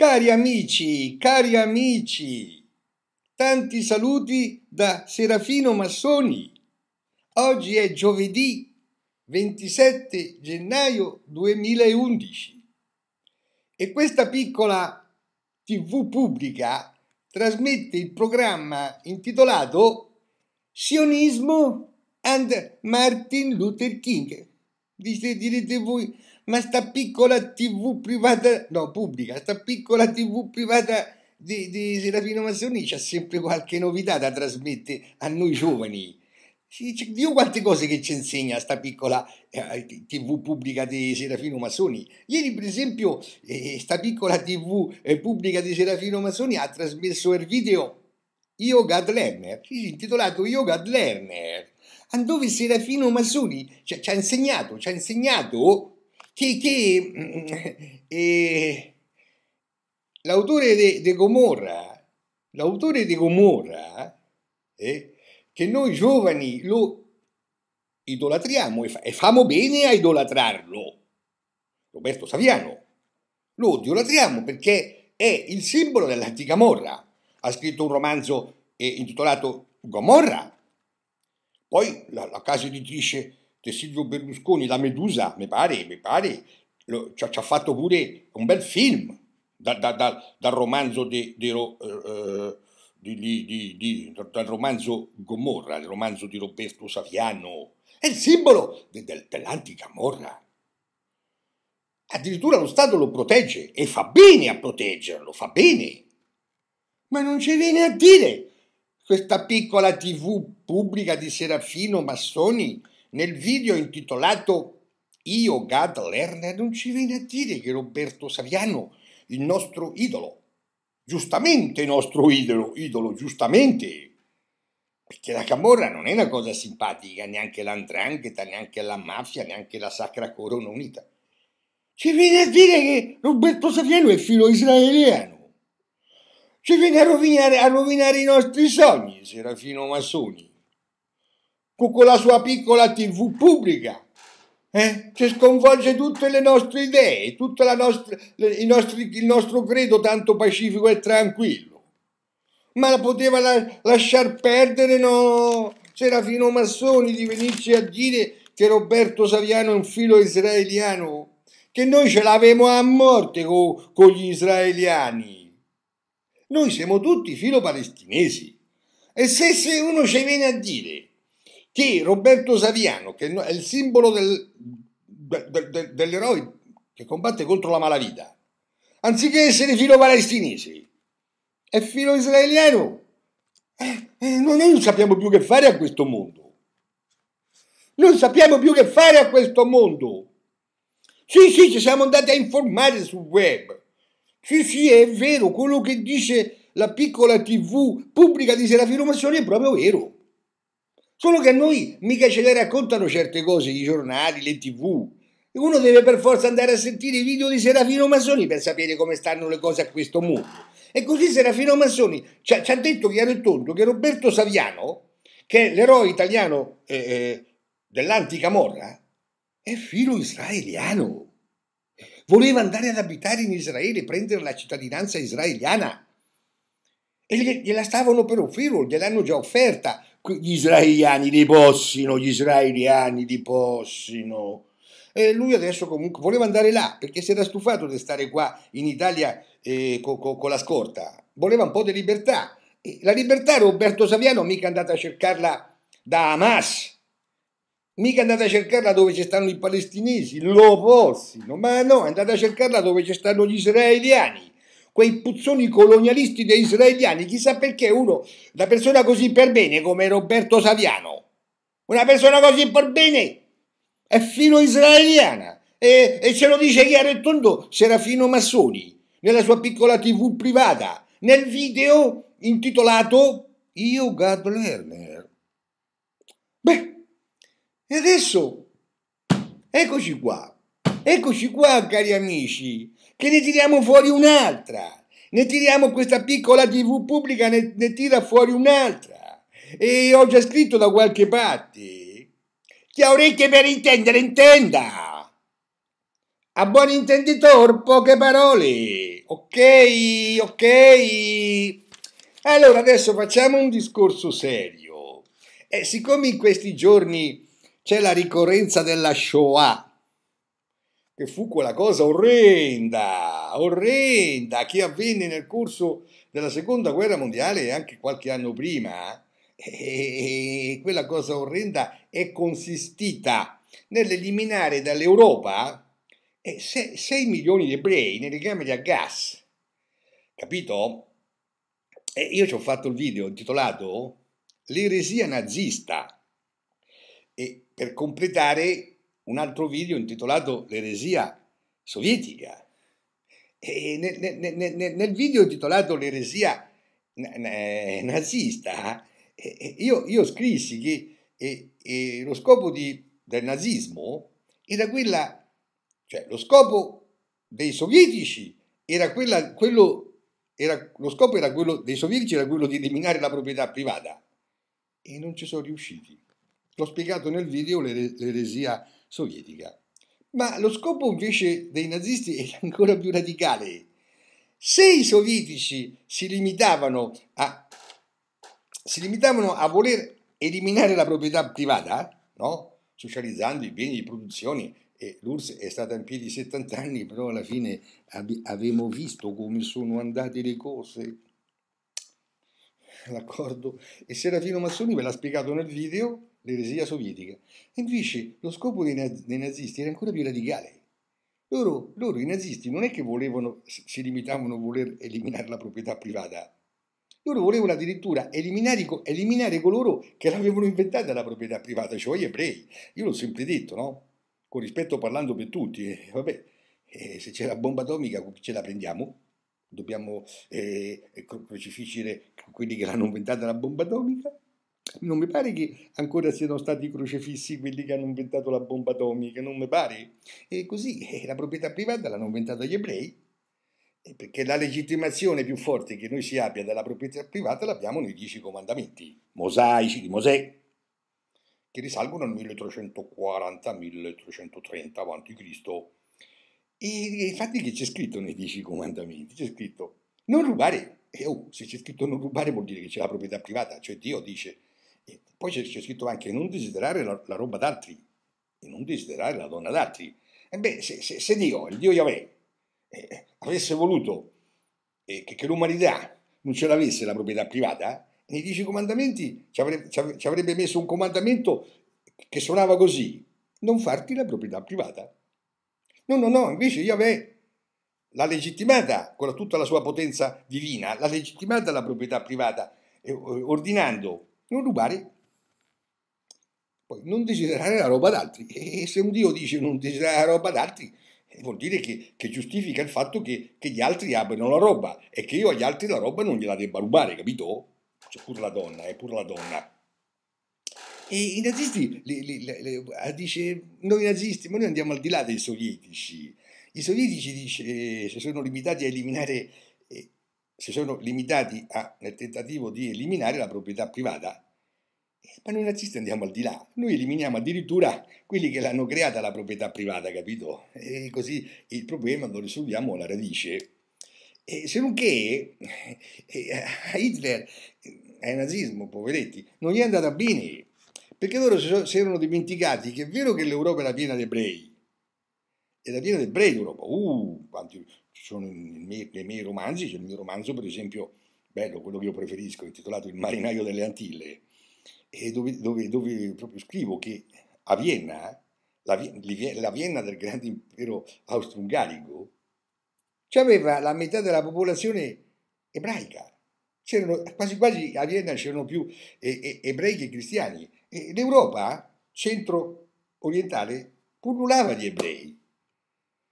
Cari amici, cari amici, tanti saluti da Serafino Massoni. Oggi è giovedì 27 gennaio 2011 e questa piccola tv pubblica trasmette il programma intitolato Sionismo and Martin Luther King. Dite, direte voi, ma sta piccola tv privata, no pubblica, sta piccola tv privata di, di Serafino Mazzoni c'è sempre qualche novità da trasmettere a noi giovani. Dio quante cose che ci insegna sta piccola eh, tv pubblica di Serafino Massoni. Ieri per esempio eh, sta piccola tv eh, pubblica di Serafino Massoni ha trasmesso il video Yoga Learner, intitolato Yoga Learner, dove Serafino Massoni ci ha insegnato, ci ha insegnato che, che mm, eh, l'autore di, Gomorra, l'autore di Gomorra, eh, che noi giovani lo idolatriamo e, fa, e famo bene a idolatrarlo, Roberto Saviano, lo idolatriamo perché è il simbolo dell'antica Morra, ha scritto un romanzo eh, intitolato Gomorra, poi la, la casa editrice De Silvio Berlusconi, La Medusa, mi pare, mi pare, lo, ci, ha fatto pure un bel film da, da, da, dal romanzo di, di, uh, di, dal romanzo Gomorra, il romanzo di Roberto Saviano. È il simbolo de, de, dell'anticamorra. Addirittura lo Stato lo protegge e fa bene a proteggerlo, fa bene. Ma non ci viene a dire questa piccola tv pubblica di Serafino Massoni nel video intitolato Io, Gad Lerner, non ci viene a dire che Roberto Saviano, il nostro idolo, giustamente nostro idolo, idolo, giustamente, perché la Camorra non è una cosa simpatica, neanche l'andrangheta, neanche la mafia, neanche la Sacra Corona Unita. Ci viene a dire che Roberto Saviano è filo israeliano. Ci viene a rovinare, a rovinare i nostri sogni, Serafino Massoni con la sua piccola tv pubblica. Eh? Cioè sconvolge tutte le nostre idee, tutto il nostro credo tanto pacifico e tranquillo. Ma la poteva la, lasciar perdere no? Serafino Massoni di venirci a dire che Roberto Saviano è un filo israeliano, che noi ce l'avevamo a morte con gli israeliani. Noi siamo tutti filo palestinesi. E se, se uno ci viene a dire che Roberto Saviano, che è il simbolo del, del, del, dell'eroe che combatte contro la malavita, anziché essere filo palestinese, è filo israeliano. Eh, eh, noi sappiamo più che fare a questo mondo. Non sappiamo più che fare a questo mondo. Sì, sì, ci siamo andati a informare sul web. Sì, sì, è vero, quello che dice la piccola TV pubblica di Serafino Massoni è proprio vero. Solo che a noi mica ce le raccontano certe cose, i giornali, le tv. Uno deve per forza andare a sentire i video di Serafino Massoni per sapere come stanno le cose a questo mondo. E così Serafino Massoni ci ha, ci ha detto chiaro e tondo che Roberto Saviano, che è l'eroe italiano eh, eh, dell'antica Morra, è filo israeliano. Voleva andare ad abitare in Israele, prendere la cittadinanza israeliana. E gliela stavano per offrire, gliel'hanno già offerta, gli israeliani li possino, gli israeliani li possino. E lui adesso comunque voleva andare là perché si era stufato di stare qua in Italia eh, con co, co la scorta, voleva un po' di libertà. E la libertà Roberto Saviano mica è andato a cercarla da Hamas, mica è andato a cercarla dove ci stanno i palestinesi, lo possino, ma no, è andato a cercarla dove ci stanno gli israeliani quei puzzoni colonialisti degli israeliani, chissà perché uno, una persona così per bene come Roberto Saviano, una persona così per bene, è filo israeliana e, e ce lo dice chiaro e tondo Serafino Massoni nella sua piccola tv privata, nel video intitolato Io Gad Lerner. Beh, e adesso, eccoci qua, eccoci qua cari amici, che ne tiriamo fuori un'altra, ne tiriamo questa piccola tv pubblica, ne, ne tira fuori un'altra. E ho già scritto da qualche parte, chi ha orecchie per intendere, intenda! A buon intenditor, poche parole. Ok, ok. Allora, adesso facciamo un discorso serio. Eh, siccome in questi giorni c'è la ricorrenza della Shoah, che fu quella cosa orrenda, orrenda, che avvenne nel corso della seconda guerra mondiale e anche qualche anno prima, eh, e quella cosa orrenda è consistita nell'eliminare dall'Europa 6 eh, milioni di ebrei nelle camere a gas, capito? E io ci ho fatto il video intitolato L'eresia nazista, e per completare un altro video intitolato L'eresia sovietica. E nel, nel, nel, video intitolato L'eresia eh, nazista, eh, eh, io, io scrissi che e, e lo scopo di, del nazismo era quella, cioè lo scopo dei sovietici era quella, quello era, lo scopo era quello, dei sovietici era quello di eliminare la proprietà privata e non ci sono riusciti. L'ho spiegato nel video l'eresia sovietica. Ma lo scopo invece dei nazisti era ancora più radicale. Se i sovietici si limitavano a, si limitavano a voler eliminare la proprietà privata, no? socializzando i beni di produzione, e l'URSS è stata in piedi 70 anni, però alla fine ab- abbiamo visto come sono andate le cose. D'accordo? E Serafino Massoni ve l'ha spiegato nel video l'eresia sovietica. E invece lo scopo dei, naz- dei nazisti era ancora più radicale. Loro, loro, i nazisti, non è che volevano, si limitavano a voler eliminare la proprietà privata, loro volevano addirittura eliminare, eliminare coloro che l'avevano inventata la proprietà privata, cioè gli ebrei. Io l'ho sempre detto, no? Con rispetto parlando per tutti, eh, vabbè, eh, se c'è la bomba atomica ce la prendiamo, dobbiamo eh, crocifiggere quelli che l'hanno inventata la bomba atomica, non mi pare che ancora siano stati i crocefissi quelli che hanno inventato la bomba atomica, non mi pare. E così eh, la proprietà privata l'hanno inventata gli ebrei, eh, perché la legittimazione più forte che noi si abbia della proprietà privata l'abbiamo nei dieci comandamenti mosaici di Mosè, che risalgono al 1340-1330 a.C. E infatti che c'è scritto nei dieci comandamenti? C'è scritto non rubare. E oh, se c'è scritto non rubare vuol dire che c'è la proprietà privata, cioè Dio dice e poi c'è, c'è, scritto anche non desiderare la, la roba d'altri e non desiderare la donna d'altri. Ebbene, se, se, se Dio, il Dio Yahweh, eh, avesse voluto eh, che, che, l'umanità non ce l'avesse la proprietà privata, nei dieci comandamenti ci avrebbe, ci avrebbe messo un comandamento che suonava così, non farti la proprietà privata. No, no, no, invece Yahweh l'ha legittimata con tutta la sua potenza divina, l'ha legittimata la proprietà privata, eh, ordinando non rubare, poi non desiderare la roba d'altri. E se un Dio dice non desiderare la roba d'altri, eh, vuol dire che, che giustifica il fatto che, che, gli altri abbiano la roba e che io agli altri la roba non gliela debba rubare, capito? Cioè, pure la donna, è eh, pure la donna. E i nazisti, le, le, le, dice, noi nazisti, ma noi andiamo al di là dei sovietici. I sovietici, dice, si sono limitati a eliminare, eh, si sono limitati a, nel tentativo di eliminare la proprietà privata ma noi nazisti andiamo al di là, noi eliminiamo addirittura quelli che l'hanno creata la proprietà privata, capito? E così il problema lo risolviamo alla radice. E se non che eh, eh, a Hitler e eh, al nazismo, poveretti, non gli è andata bene, perché loro si erano dimenticati che è vero che l'Europa era piena di ebrei, era piena di ebrei l'Europa, uh, quanti ci sono nei miei romanzi, c'è il mio romanzo per esempio, bello, quello che io preferisco, intitolato Il marinaio delle Antille, dove, dove, dove, proprio scrivo che a Vienna, la, la Vienna del grande impero austro-ungarico, aveva la metà della popolazione ebraica. C'erano, quasi quasi a Vienna c'erano più eh, ebrei che cristiani. E L'Europa centro-orientale pullulava di ebrei.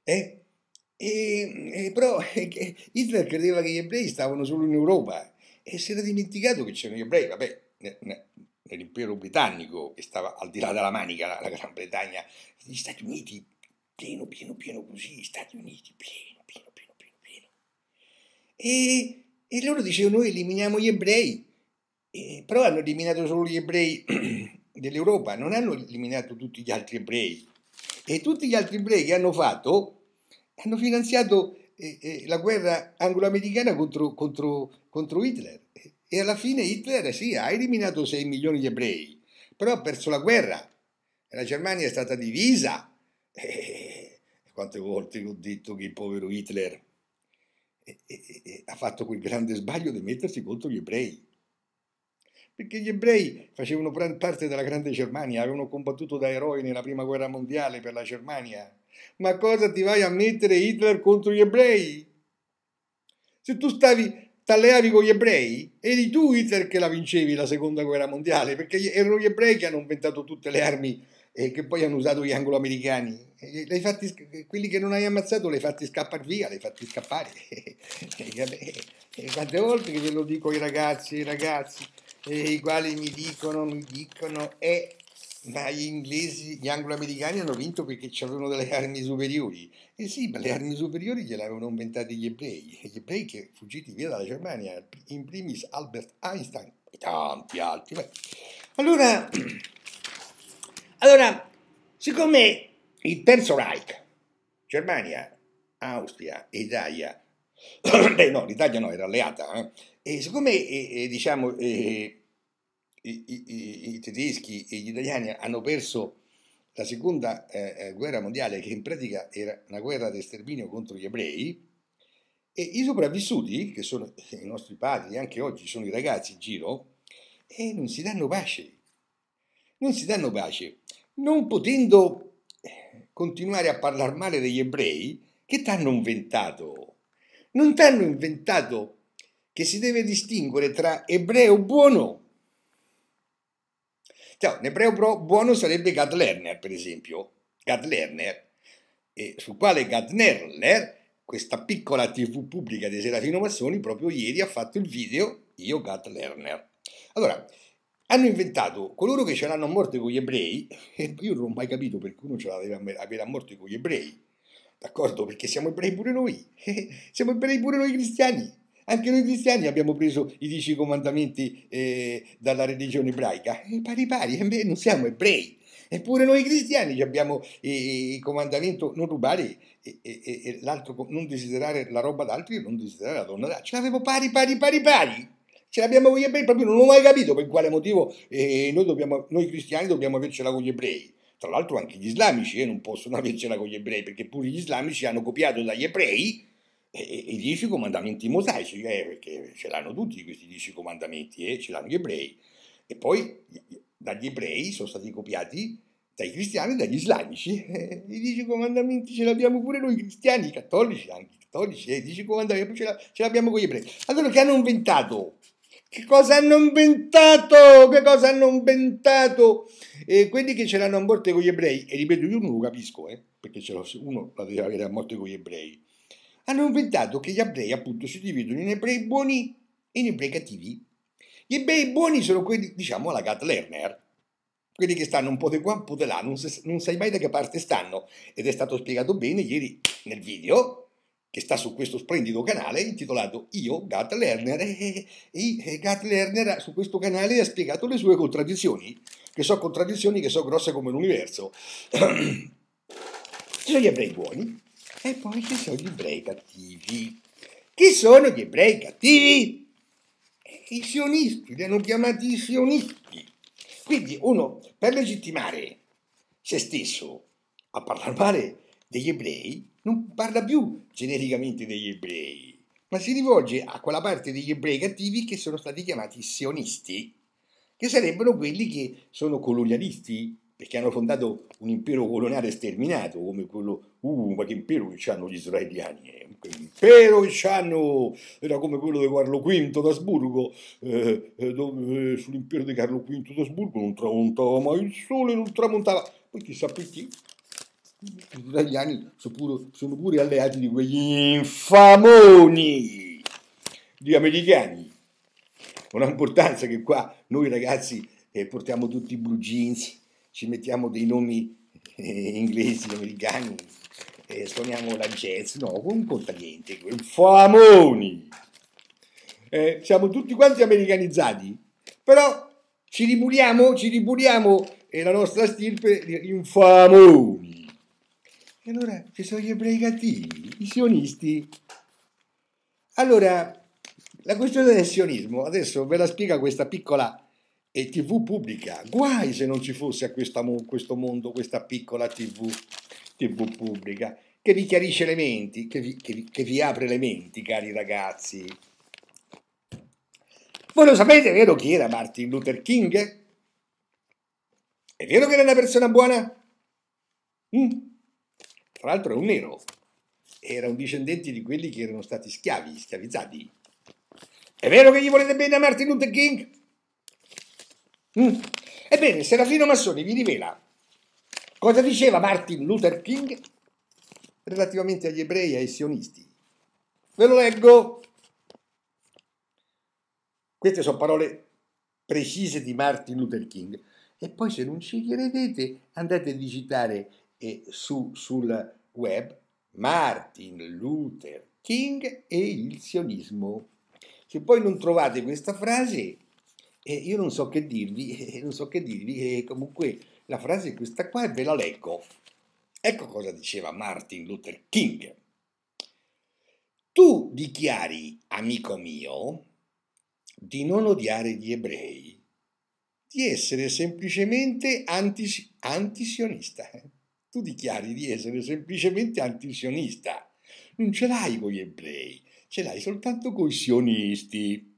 Eh? E, e, però eh, Hitler credeva che gli ebrei stavano solo in Europa e si era dimenticato che c'erano gli ebrei, vabbè, nell'impero britannico, che stava al di là della manica, la, la Gran Bretagna, gli Stati Uniti, pieno, pieno, pieno così, gli Stati Uniti, pieno, pieno, pieno, pieno, pieno. E, e loro dicevano, noi eliminiamo gli ebrei, e, però hanno eliminato solo gli ebrei dell'Europa, non hanno eliminato tutti gli altri ebrei. E tutti gli altri ebrei che hanno fatto, hanno finanziato eh, eh, la guerra anglo-americana contro, contro, contro Hitler e alla fine Hitler sì, ha eliminato 6 milioni di ebrei, però ha perso la guerra. La Germania è stata divisa. Eh, quante volte ho detto che il povero Hitler eh, eh, eh, ha fatto quel grande sbaglio di mettersi contro gli ebrei. Perché gli ebrei facevano parte della grande Germania, avevano combattuto da eroi nella prima guerra mondiale per la Germania. Ma cosa ti vai a mettere Hitler contro gli ebrei? Se tu stavi alleavi con gli ebrei? Eri tu Hitler che la vincevi la seconda guerra mondiale, perché erano gli ebrei che hanno inventato tutte le armi e eh, che poi hanno usato gli angloamericani. Fatti, eh, quelli che non hai ammazzato li hai fatti scappare via, li hai fatti scappare. e quante volte che ve lo dico ai ragazzi, ai ragazzi, eh, i quali mi dicono, mi dicono, eh, ma gli inglesi, gli anglo-americani hanno vinto perché avevano delle armi superiori. E eh sì, ma le armi superiori gliele avevano inventate gli ebrei, gli ebrei che fuggiti via dalla Germania, in primis Albert Einstein e tanti altri. Beh. Allora, allora, siccome il Terzo Reich, Germania, Austria e Italia, beh no, l'Italia no, era alleata, eh? e siccome eh, eh diciamo eh, i, i, i, tedeschi e gli italiani hanno perso la seconda eh, eh, guerra mondiale, che in pratica era una guerra di sterminio contro gli ebrei, e i sopravvissuti, che sono i nostri padri, anche oggi sono i ragazzi in giro, e eh, non si danno pace. Non si danno pace, non potendo eh, continuare a parlare male degli ebrei, che t'hanno inventato? Non t'hanno inventato che si deve distinguere tra ebreo buono cioè, un ebreo buono sarebbe Gad Lerner, per esempio. Gad Lerner, eh, sul quale Gad Lerner, questa piccola tv pubblica di Serafino Mazzoni, proprio ieri ha fatto il video Io Gad Lerner. Allora, hanno inventato coloro che ce l'hanno a morte con gli ebrei, e io non ho mai capito perché uno ce l'aveva a morte con gli ebrei, d'accordo? Perché siamo ebrei pure noi, siamo ebrei pure noi cristiani, anche noi cristiani abbiamo preso i dieci comandamenti eh, dalla religione ebraica. E eh, pari pari, eh, beh, non siamo ebrei. Eppure noi cristiani abbiamo eh, eh, il comandamento non rubare e, e, e l'altro non desiderare la roba d'altri e non desiderare la donna Ce l'avevo pari pari pari pari. Ce l'abbiamo con gli ebrei, proprio non ho mai capito per quale motivo eh, noi, dobbiamo, noi cristiani dobbiamo avercela con gli ebrei tra l'altro anche gli islamici eh, non possono avercela con gli ebrei, perché pure gli islamici hanno copiato dagli ebrei i dieci comandamenti mosaici, eh, perché ce l'hanno tutti questi dieci comandamenti, eh, ce l'hanno gli ebrei. E poi dagli ebrei sono stati copiati dai cristiani e dagli islamici. Eh, I dieci comandamenti ce l'abbiamo pure noi cristiani, cattolici anche, cattolici, eh, i dieci comandamenti ce l'abbiamo con gli ebrei. Allora che hanno inventato? Che cosa hanno inventato? Che cosa hanno inventato? Eh, quelli che ce l'hanno a morte con gli ebrei, e ripeto, io non lo capisco, eh, perché uno la deve avere a morte con gli ebrei, hanno inventato che gli ebrei appunto si dividono in ebrei buoni e in ebrei cattivi. Gli ebrei buoni sono quelli, diciamo, alla Gat Lerner, quelli che stanno un po' di qua, un po' di là, non, se, non, sai mai da che parte stanno, ed è stato spiegato bene ieri nel video che sta su questo splendido canale intitolato Io, Gat Lerner, e, e, e Gat Lerner su questo canale ha spiegato le sue contraddizioni, che sono contraddizioni che sono grosse come l'universo. Ci sono gli ebrei buoni, e poi ci sono gli ebrei cattivi. Chi sono gli ebrei cattivi? Eh, I sionisti, li hanno chiamati i sionisti. Quindi uno, per legittimare se stesso a parlare male degli ebrei, non parla più genericamente degli ebrei, ma si rivolge a quella parte degli ebrei cattivi che sono stati chiamati sionisti, che sarebbero quelli che sono colonialisti, perché hanno fondato un impero coloniale sterminato come quello, uh, ma che impero che hanno gli israeliani, eh, che impero che hanno, era come quello di Carlo V d'Asburgo, eh, eh, dove, eh, sull'impero di Carlo V d'Asburgo non tramontava mai il sole, non tramontava, poi chissà perché, gli israeliani sono pure, sono pure alleati di quegli infamoni, di americani, non ha importanza che qua noi ragazzi eh, portiamo tutti i blue jeans, ci mettiamo dei nomi eh, inglesi, americani, eh, suoniamo la jazz, no, non conta niente, famoni! Eh, siamo tutti quanti americanizzati, però ci ribuliamo, ci ribuliamo e la nostra stirpe in famoni. E allora ci sono gli ebrei cattivi, i sionisti. Allora, la questione del sionismo, adesso ve la spiega questa piccola e TV pubblica. Guai se non ci fosse a mo questo mondo questa piccola TV, TV pubblica che vi chiarisce le menti, che vi, che, che vi, apre le menti, cari ragazzi. Voi lo sapete, vero chi era Martin Luther King? È vero che era una persona buona? Mm. Tra l'altro è un nero. Era un discendente di quelli che erano stati schiavi, schiavizzati. È vero che gli volete bene a Martin Luther King? Mm. Ebbene, Serafino Massoni vi rivela cosa diceva Martin Luther King relativamente agli ebrei e ai sionisti. Ve lo leggo. Queste sono parole precise di Martin Luther King. E poi se non ci credete andate a digitare eh, su, sul web Martin Luther King e il sionismo. Se poi non trovate questa frase eh, io non so che dirvi, non so che dirvi, comunque la frase è questa qua e ve la leggo. Ecco cosa diceva Martin Luther King. Tu dichiari, amico mio, di non odiare gli ebrei, di essere semplicemente antis- antisionista. Tu dichiari di essere semplicemente antisionista. Non ce l'hai con gli ebrei, ce l'hai soltanto con i sionisti.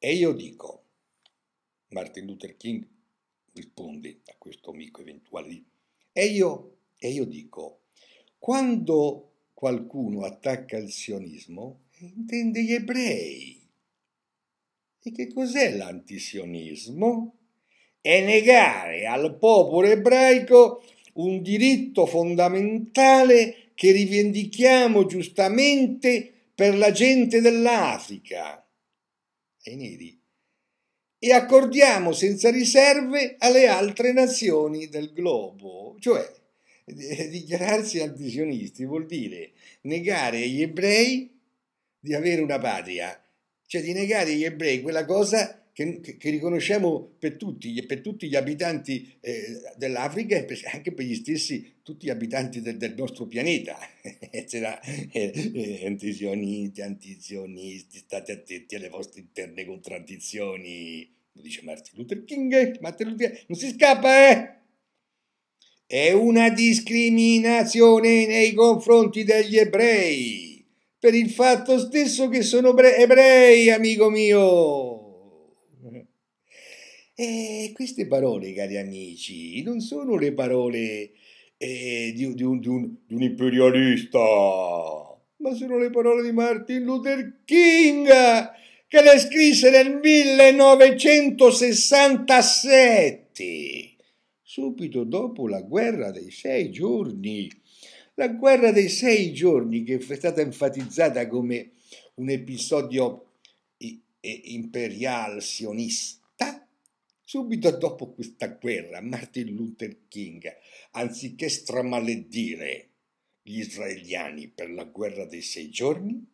E io dico, Martin Luther King risponde a questo amico eventuale, e io, e io dico, quando qualcuno attacca il sionismo, intende gli ebrei. E che cos'è l'antisionismo? È negare al popolo ebraico un diritto fondamentale che rivendichiamo giustamente per la gente dell'Africa, e neri e accordiamo senza riserve alle altre nazioni del globo. Cioè, eh, dichiararsi antisionisti vuol dire negare agli ebrei di avere una patria, cioè di negare agli ebrei quella cosa che, che, riconosciamo per tutti, per tutti gli abitanti eh, dell'Africa e per, anche per gli stessi, tutti gli abitanti del, del nostro pianeta. C'era eh, eh, antisioniti, antizionisti, state attenti alle vostre interne contraddizioni. Lo dice Martin Luther King, eh, Martin Luther King, non si scappa, eh! È una discriminazione nei confronti degli ebrei, per il fatto stesso che sono ebrei, amico mio. E eh, queste parole, cari amici, non sono le parole eh, di, di, un, di, un, di un imperialista, ma sono le parole di Martin Luther King che le scrisse nel 1967, subito dopo la guerra dei sei giorni. La guerra dei sei giorni che è stata enfatizzata come un episodio eh, imperial sionista Subito dopo questa guerra, Martin Luther King, anziché stramaledire gli israeliani per la guerra dei sei giorni,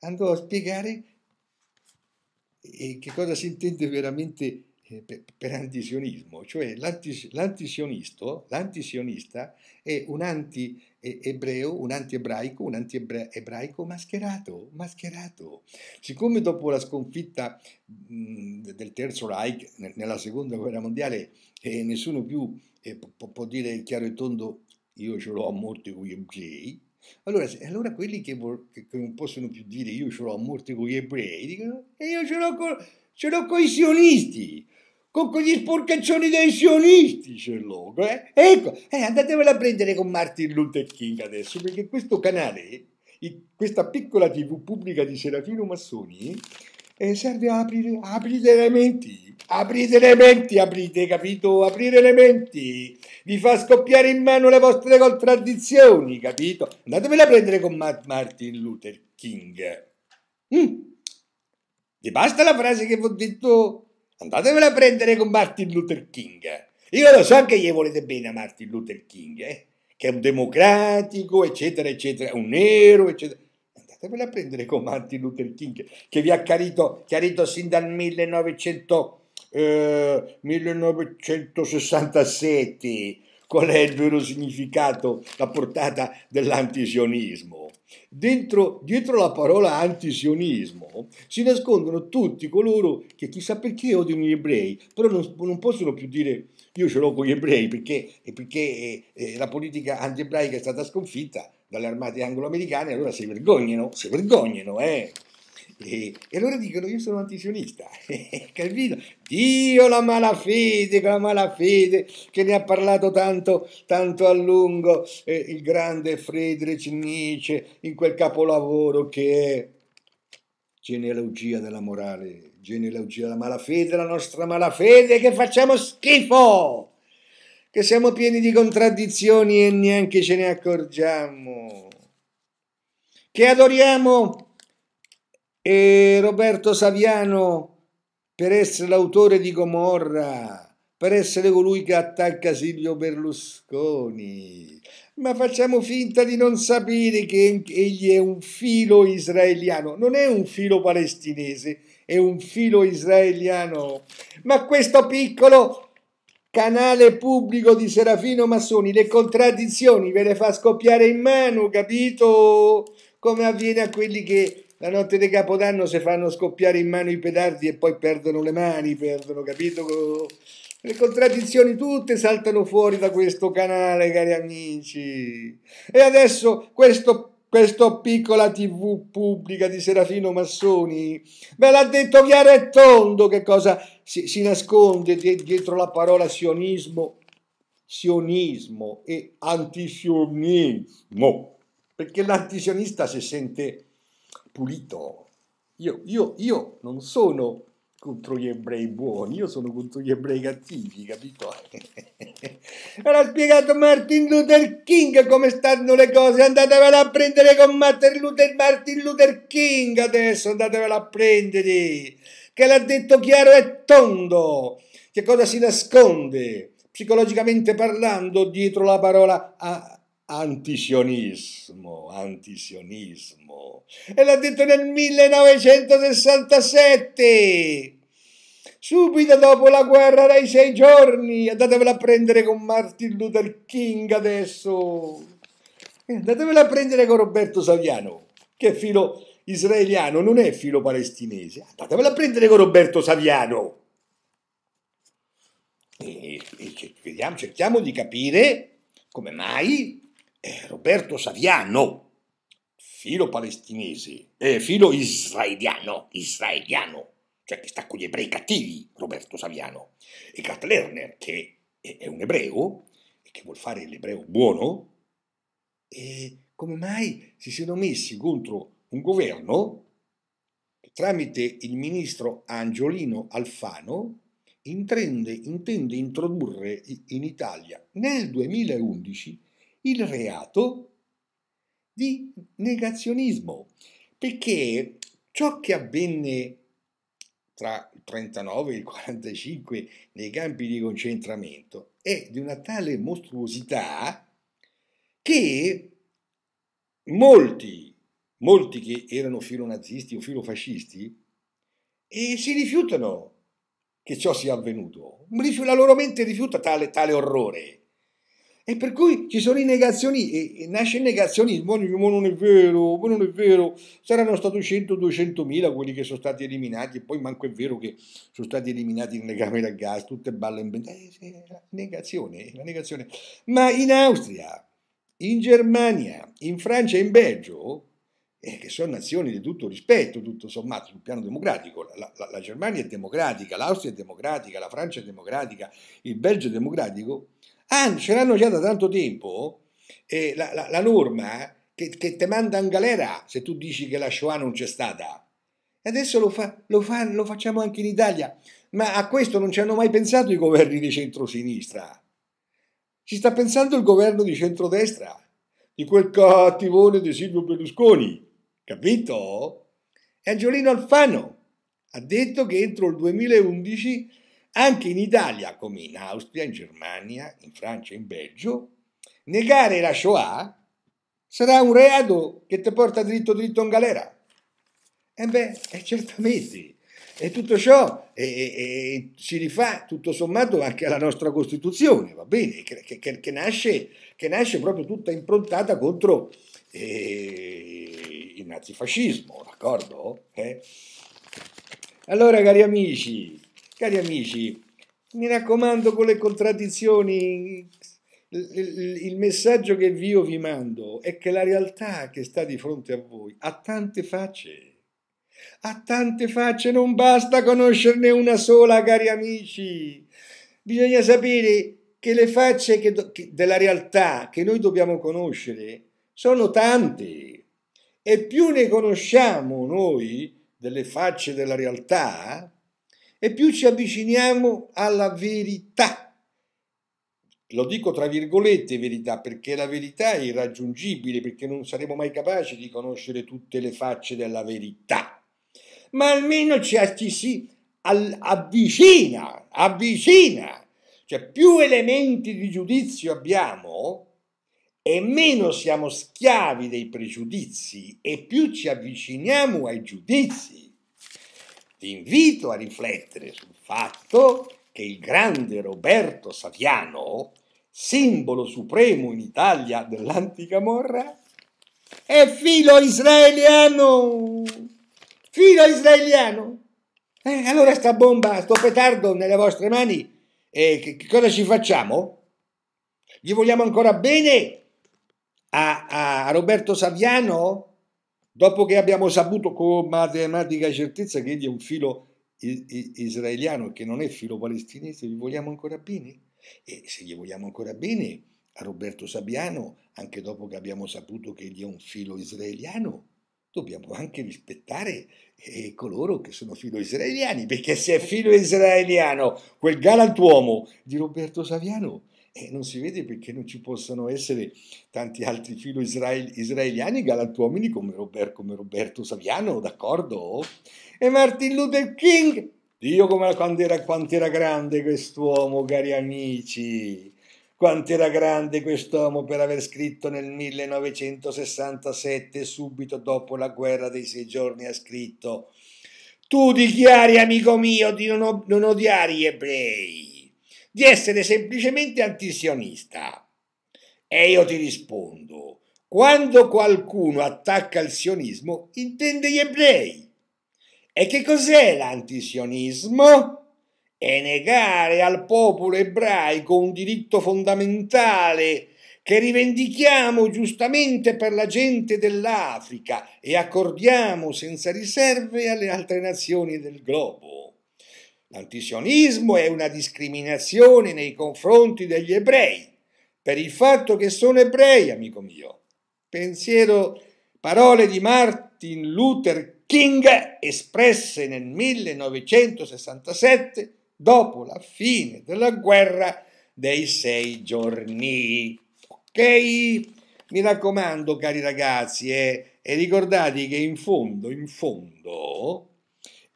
andò a spiegare eh, che cosa si intende veramente eh, per antisionismo, cioè l'antisionista è un anti ebreo, un anti-ebraico, un anti-ebraico mascherato, mascherato. Siccome dopo la sconfitta del Terzo Reich nella Seconda Guerra Mondiale eh, nessuno più eh, può dire chiaro e tondo io ce l'ho a morte con gli ebrei, allora, allora quelli che, che, che, non possono più dire io ce l'ho a morte con gli ebrei dicono e io ce l'ho con, ce l'ho con i sionisti con quegli sporcaccioni dei sionisti c'è il logo, eh? Ecco, eh, andatevela a prendere con Martin Luther King adesso, perché questo canale, questa piccola tv pubblica di Serafino Massoni, eh, serve a aprire, aprite le menti, aprite le menti, aprite, capito? Aprire le menti, vi fa scoppiare in mano le vostre contraddizioni, capito? Andatevela a prendere con Martin Luther King. Mm. E basta la frase che vi ho detto Andatevela a prendere con Martin Luther King. Io lo so che gli volete bene a Martin Luther King, eh? che è un democratico, eccetera, eccetera, un nero, eccetera. Andatevela a prendere con Martin Luther King, che vi ha chiarito, chiarito sin dal 1900, eh, 1967 qual è il vero significato, la portata dell'antisionismo. Dentro, dietro la parola antisionismo si nascondono tutti coloro che chissà perché odiano gli ebrei, però non, non possono più dire io ce l'ho con gli ebrei perché, perché eh, eh, la politica antiebraica è stata sconfitta dalle armate anglo-americane, allora si vergognano, si vergognano, eh. E, allora dicono io sono antisionista, capito? Dio la malafede, la malafede che ne ha parlato tanto, tanto a lungo eh, il grande Friedrich Nietzsche in quel capolavoro che è genealogia della morale, genealogia della malafede, la nostra malafede che facciamo schifo, che siamo pieni di contraddizioni e neanche ce ne accorgiamo, che adoriamo e Roberto Saviano per essere l'autore di Gomorra, per essere colui che attacca Silvio Berlusconi. Ma facciamo finta di non sapere che egli è un filo israeliano, non è un filo palestinese, è un filo israeliano. Ma questo piccolo canale pubblico di Serafino Massoni, le contraddizioni ve le fa scoppiare in mano, capito? Come avviene a quelli che la notte di Capodanno si fanno scoppiare in mano i pedardi e poi perdono le mani, perdono, capito? Le contraddizioni tutte saltano fuori da questo canale, cari amici. E adesso questo questa piccola tv pubblica di Serafino Massoni ve l'ha detto chiaro e tondo che cosa si, si nasconde dietro la parola sionismo, sionismo e antisionismo, perché l'antisionista si sente pulito. Io, io, io non sono contro gli ebrei buoni, io sono contro gli ebrei cattivi, capito? Era spiegato Martin Luther King come stanno le cose, andatevela a prendere con Luther, Martin Luther King adesso, andatevela a prendere, che l'ha detto chiaro e tondo, che cosa si nasconde psicologicamente parlando dietro la parola a antisionismo, antisionismo. E l'ha detto nel 1967, subito dopo la guerra dei sei giorni. Andatevela a prendere con Martin Luther King adesso. Eh, andatevela a prendere con Roberto Saviano, che è filo israeliano, non è filo palestinese. Andatevela a prendere con Roberto Saviano. E, e cerchiamo, cerchiamo di capire come mai eh, Roberto Saviano, filo palestinese, eh, filo israeliano, israeliano, cioè che sta con gli ebrei cattivi, Roberto Saviano, e Kat Lerner, che è un ebreo, e che vuol fare l'ebreo buono, e come mai si sono messi contro un governo tramite il ministro Angiolino Alfano intende, intende introdurre in Italia nel 2011 il reato di negazionismo, perché ciò che avvenne tra il 39 e il 45 nei campi di concentramento è di una tale mostruosità che molti, molti che erano filonazisti o filofascisti e si rifiutano che ciò sia avvenuto. La loro mente rifiuta tale, tale orrore. E per cui ci sono i negazioni, e nasce il negazionismo, ma non è vero, ma non è vero, saranno stati 100, 200 mila quelli che sono stati eliminati e poi manco è vero che sono stati eliminati nelle camere a gas, tutte balle inventate, eh, la negazione, la negazione. Ma in Austria, in Germania, in Francia e in Belgio, eh, che sono nazioni di tutto rispetto, tutto sommato, sul piano democratico. La, la, la Germania è democratica, l'Austria è democratica, la Francia è democratica, il Belgio è democratico. Anzi, ah, ce l'hanno già da tanto tempo eh, la, la, la, norma che, che te manda in galera se tu dici che la Shoah non c'è stata. E adesso lo, fa, lo, fa, lo facciamo anche in Italia. Ma a questo non ci hanno mai pensato i governi di centrosinistra. Ci sta pensando il governo di centrodestra, di quel cattivone di Silvio Berlusconi. Capito? E Angiolino Alfano ha detto che entro il 2011 anche in Italia, come in Austria, in Germania, in Francia, in Belgio, negare la Shoah sarà un reato che ti porta dritto dritto in galera. E eh beh, è eh, certamente. E tutto ciò e, e, si rifà tutto sommato anche alla nostra Costituzione, va bene, che, che, che, nasce, che nasce, proprio tutta improntata contro eh, il nazifascismo, d'accordo? Eh? Allora, cari amici, Cari amici, mi raccomando con le contraddizioni, il messaggio che io vi mando è che la realtà che sta di fronte a voi ha tante facce. Ha tante facce, non basta conoscerne una sola, cari amici. Bisogna sapere che le facce che do, che della realtà che noi dobbiamo conoscere sono tante e più ne conosciamo noi delle facce della realtà, e più ci avviciniamo alla verità. Lo dico tra virgolette verità, perché la verità è irraggiungibile, perché non saremo mai capaci di conoscere tutte le facce della verità. Ma almeno ci, si avvicina, avvicina. Cioè più elementi di giudizio abbiamo, e meno siamo schiavi dei pregiudizi e più ci avviciniamo ai giudizi ti invito a riflettere sul fatto che il grande Roberto Saviano, simbolo supremo in Italia dell'antica morra, è filo israeliano! Filo israeliano! Eh, allora sta bomba, sto petardo nelle vostre mani, eh, che, che cosa ci facciamo? Gli vogliamo ancora bene a, a Roberto Saviano? Dopo che abbiamo saputo con matematica certezza che egli è un filo israeliano e che non è filo palestinese, gli vogliamo ancora bene? E se gli vogliamo ancora bene a Roberto Sabiano, anche dopo che abbiamo saputo che egli è un filo israeliano, dobbiamo anche rispettare eh, coloro che sono filo israeliani, perché se è filo israeliano quel galantuomo di Roberto Saviano, e non si vede perché non ci possano essere tanti altri filo israel- israeliani galantuomini come, Robert, come Roberto Saviano, d'accordo? E Martin Luther King! Dio come quando era, quanto era grande quest'uomo, cari amici! quanto era grande quest'uomo per aver scritto nel 1967, subito dopo la guerra dei sei giorni, ha scritto Tu dichiari, amico mio, di non, od- non odiare gli ebrei di essere semplicemente antisionista. E io ti rispondo, quando qualcuno attacca il sionismo intende gli ebrei. E che cos'è l'antisionismo? È negare al popolo ebraico un diritto fondamentale che rivendichiamo giustamente per la gente dell'Africa e accordiamo senza riserve alle altre nazioni del globo. L'antisionismo è una discriminazione nei confronti degli ebrei, per il fatto che sono ebrei, amico mio. Pensiero, parole di Martin Luther King espresse nel 1967 dopo la fine della guerra dei sei giorni. Ok? Mi raccomando, cari ragazzi, eh, e ricordate che in fondo, in fondo,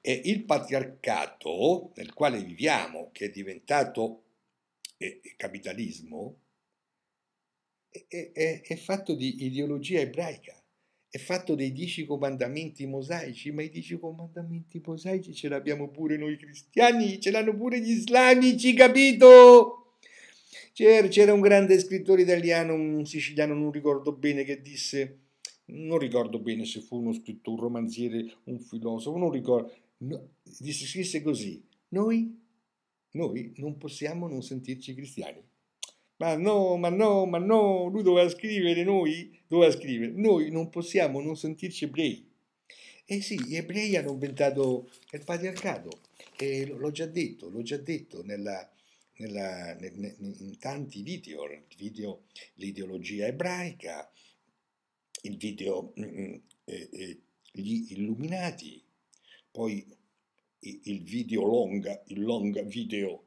e il patriarcato nel quale viviamo, che è diventato eh, capitalismo, è, è, è fatto di ideologia ebraica è fatto dei dieci comandamenti mosaici, ma i dieci comandamenti mosaici ce l'abbiamo pure noi cristiani, ce l'hanno pure gli islamici, capito? C'era, un grande scrittore italiano, un siciliano, non ricordo bene, che disse, non ricordo bene se fu uno scrittore, un romanziere, un filosofo, non ricordo, no, gli si scrisse così, noi, noi non possiamo non sentirci cristiani. Ma no, ma no, ma no, lui doveva scrivere noi, doveva scrivere, noi non possiamo non sentirci ebrei. Eh sì, gli ebrei hanno inventato il patriarcato, e eh, l'ho già detto, l'ho già detto nella, nella, in tanti video, il video, l'ideologia ebraica, il video mm, mm, eh, eh, gli illuminati, poi il video long, il long video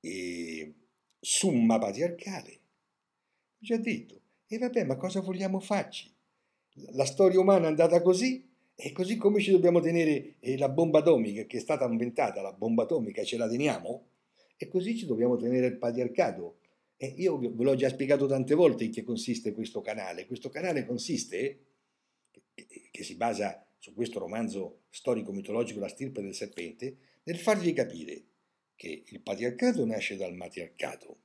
e summa patriarcale. Ci ha detto, e eh, vabbè, ma cosa vogliamo farci? La storia umana è andata così e così come ci dobbiamo tenere la bomba atomica che è stata inventata, la bomba atomica ce la teniamo e così ci dobbiamo tenere il patriarcato. E io ve l'ho già spiegato tante volte in che consiste questo canale. Questo canale consiste, che si basa su questo romanzo storico-mitologico La stirpe del serpente, nel fargli capire che il patriarcato nasce dal matriarcato,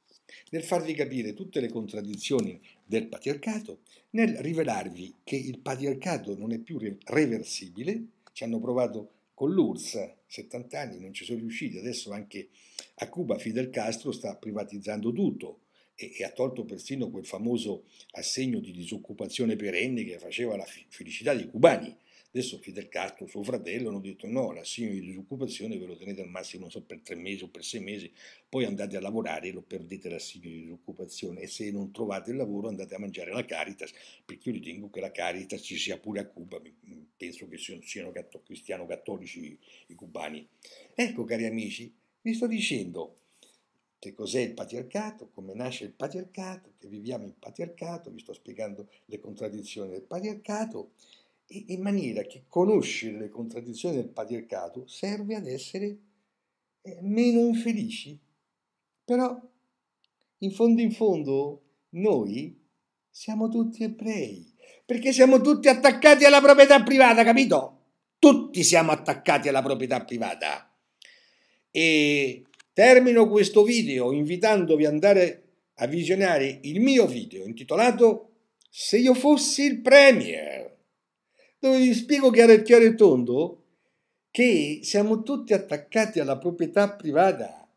nel farvi capire tutte le contraddizioni del patriarcato, nel rivelarvi che il patriarcato non è più reversibile, ci hanno provato con l'URSS, 70 anni, non ci sono riusciti, adesso anche a Cuba Fidel Castro sta privatizzando tutto e, e ha tolto persino quel famoso assegno di disoccupazione perenne che faceva la felicità dei cubani, Adesso Fidel Castro, suo fratello, hanno detto no, l'assegno di disoccupazione ve lo tenete al massimo so, per tre mesi o per sei mesi, poi andate a lavorare e lo perdete l'assegno di disoccupazione e se non trovate il lavoro andate a mangiare la Caritas, perché io ritengo che la Caritas ci sia pure a Cuba, mm, penso che siano, siano cristiano-cattolici i cubani. Ecco cari amici, vi sto dicendo che cos'è il patriarcato, come nasce il patriarcato, che viviamo in patriarcato, vi sto spiegando le contraddizioni del patriarcato in maniera che conoscere le contraddizioni del patriarcato serve ad essere eh, meno infelici. Però, in fondo in fondo, noi siamo tutti ebrei, perché siamo tutti attaccati alla proprietà privata, capito? Tutti siamo attaccati alla proprietà privata. E termino questo video invitandovi ad andare a visionare il mio video intitolato Se io fossi il Premier dove vi spiego chiaro e, chiaro e tondo che siamo tutti attaccati alla proprietà privata.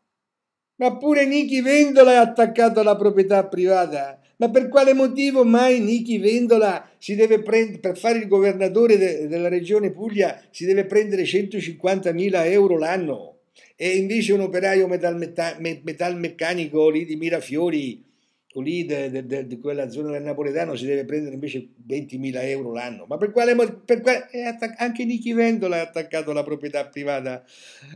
Ma pure Niki Vendola è attaccato alla proprietà privata. Ma per quale motivo mai Niki Vendola si deve prendere, per fare il governatore de della regione Puglia, si deve prendere 150.000 euro l'anno? E invece un operaio metalmeccanico lì di Mirafiori pulite di quella zona del napoletano si deve prendere invece 20.000 euro l'anno. Ma per quale, per quale attac, anche Nichi Vendola ha attaccato la proprietà privata.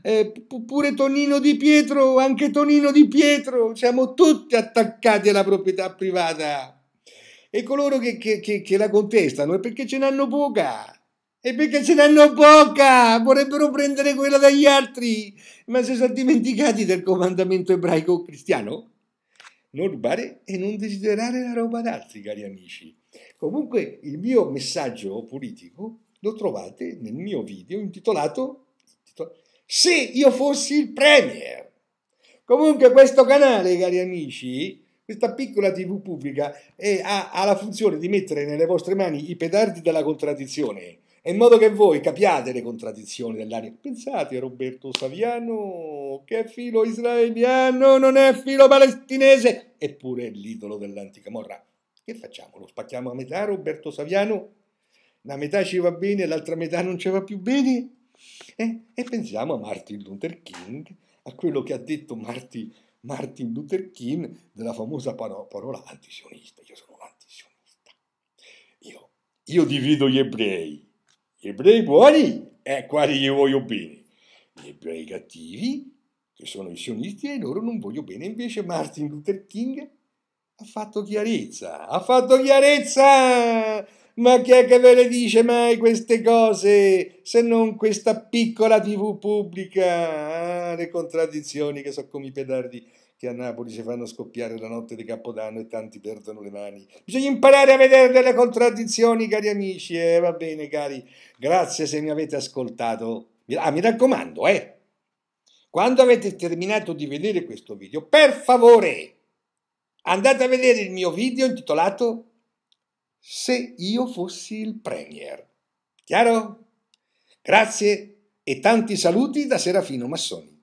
Eh, pure Tonino Di Pietro, anche Tonino Di Pietro, siamo tutti attaccati alla proprietà privata. E coloro che, che, che, che la contestano è perché ce n'hanno poca. E perché ce n'hanno poca, vorrebbero prendere quella dagli altri, ma si sono dimenticati del comandamento ebraico cristiano non rubare e non desiderare la roba d'altri, cari amici. Comunque il mio messaggio politico lo trovate nel mio video intitolato, Se io fossi il Premier. Comunque questo canale, cari amici, questa piccola TV pubblica è, ha, ha la funzione di mettere nelle vostre mani i pedardi della contraddizione in modo che voi capiate le contraddizioni dell'aria. Pensate a Roberto Saviano, che è filo israeliano, non è filo palestinese, eppure è l'idolo dell'antica Morra. Che facciamo? Lo spacchiamo a metà Roberto Saviano? La metà ci va bene, l'altra metà non ci va più bene? Eh? E pensiamo a Martin Luther King, a quello che ha detto Martin, Martin Luther King della famosa paro- parola antisionista. Io sono un antisionista. Io, io divido gli ebrei gli ebrei buoni, eh, quali gli voglio bene. Gli ebrei cattivi, che sono i sionisti, e loro non voglio bene. Invece Martin Luther King ha fatto chiarezza, ha fatto chiarezza! Ma chi è che ve le dice mai queste cose se non questa piccola tv pubblica? Ah, le contraddizioni che so come i pedardi che a Napoli si fanno scoppiare la notte di Capodanno e tanti perdono le mani. Bisogna imparare a vedere delle contraddizioni, cari amici. E eh, va bene, cari. Grazie se mi avete ascoltato. Ah, mi raccomando, eh. Quando avete terminato di vedere questo video, per favore, andate a vedere il mio video intitolato Se io fossi il Premier. Chiaro? Grazie e tanti saluti da Serafino Massoni.